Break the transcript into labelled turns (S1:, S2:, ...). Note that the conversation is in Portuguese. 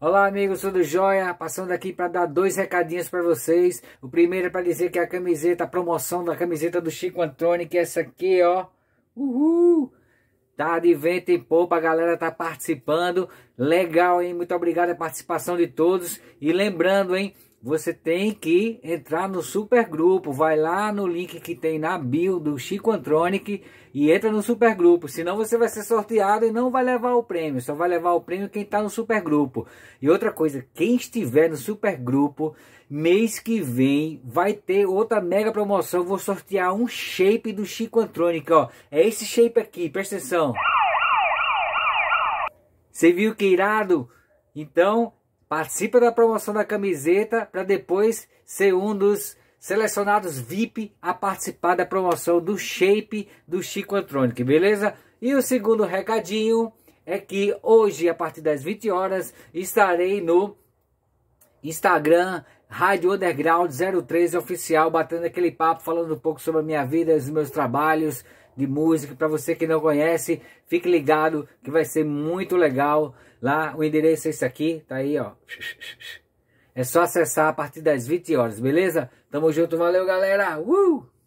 S1: Olá amigos, tudo jóia? Passando aqui para dar dois recadinhos para vocês. O primeiro é para dizer que a camiseta, a promoção da camiseta do Chico Antônio, que é essa aqui, ó.
S2: Uhul!
S1: Tá de vento em popa, a galera tá participando. Legal, hein? Muito obrigado a participação de todos. E lembrando, hein? você tem que entrar no super grupo, Vai lá no link que tem na bio do Chico Antronic e entra no super grupo. Senão você vai ser sorteado e não vai levar o prêmio. Só vai levar o prêmio quem está no super grupo. E outra coisa, quem estiver no super grupo, mês que vem vai ter outra mega promoção. Vou sortear um shape do Chico Antronic. Ó. É esse shape aqui, presta atenção. Você viu que irado? Então, Participa da promoção da camiseta para depois ser um dos selecionados VIP a participar da promoção do Shape do Chico Antronic, beleza? E o segundo recadinho é que hoje, a partir das 20 horas, estarei no Instagram, Rádio Underground 03 Oficial, batendo aquele papo, falando um pouco sobre a minha vida, os meus trabalhos de música. Para você que não conhece, fique ligado que vai ser muito legal. Lá o endereço é esse aqui, tá aí, ó. É só acessar a partir das 20 horas, beleza? Tamo junto, valeu galera! Uh!